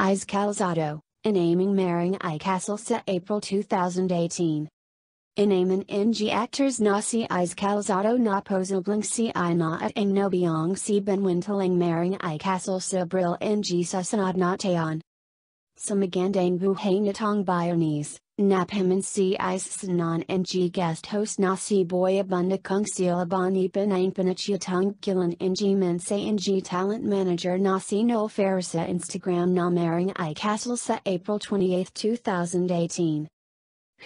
Eyes Calzado, in Aiming Marrying I Castlesa April 2018. In Aiming NG Actors Na Si Eyes Calzado Na Posabling Si I Na At Ing No Beong Si Ben Winteling Marrying I Castlesa Bril NG Susanad Na Tayon. Samagandang Buhay Natong Bionese and si Issanan and G guest host nasi boyabunda kung silaban ipan pinachutang kilan ng and G talent manager nasi no farisa Instagram namaring i sa April 28, 2018.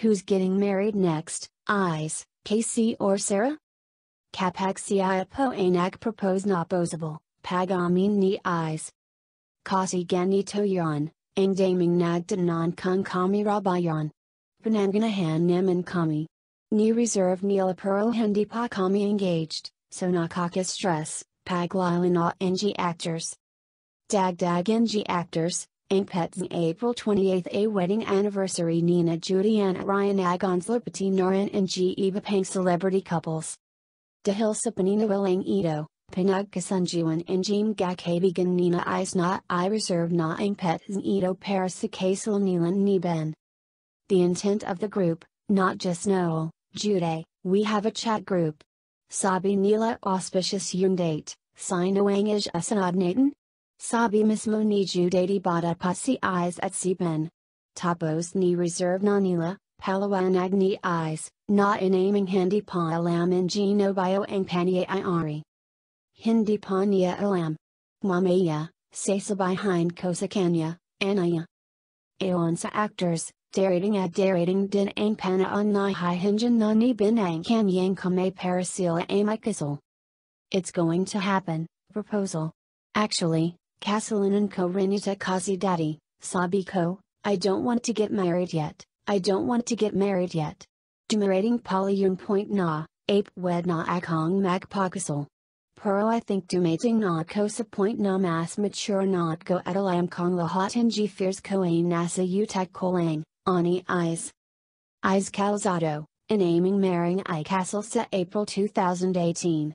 Who's getting married next, Eyes, KC or Sarah? Kapag siya po anak propose naposable, pagamin ni eyes, Kasi ganito yon, ang daming nagdanan kung rabayan. Pananganahan Naman Kami. Ni reserve Neelapuro Hindi Pa Kami engaged, so Nakaka stress, Paglila Na NG actors. Dag Dag NG actors, Angpets April 28 A wedding anniversary Nina Judy and Ryan Agons Liberty Noran and G. Pang celebrity couples. Dahil sa willang ito, pinagkasunjuan and Jim Gakabigan Nina Is Na I reserve na ang pet ito para sa kasal nilan ni Ben the intent of the group, not just Noel, Jude, we have a chat group. Sabi Nila auspicious Yundate, Sinawangish Asanadnatan? Sabi Mismuni Judati Bada Pasi Eyes at Siben. Tapos ni Reserve nila Palawan Agni Eyes, Na Inaming Hindi in Ingeno Bio Ang Panya Iari. Hindi Panya Alam. Mamaya, Sasabai Hind kosa kanya Anaya. Aonsa actors, Darating at darating din ang pana panaan ni hihinjan na ni bin ang kanyang kame parasila amikasal. It's going to happen, proposal. Actually, Kasalanan ko rinita kasi daddy, sabi ko, I don't want to get married yet, I don't want to get married yet. Dumarating pala point na, ape wed na akong magpakasal. Pero I think dumating na ko sa point na mas mature na go at alam kong lahat ng fears ko ay nasa utak ko lang, Ani Eyes. Eyes Calzado, in Aiming Marrying I Castle April 2018.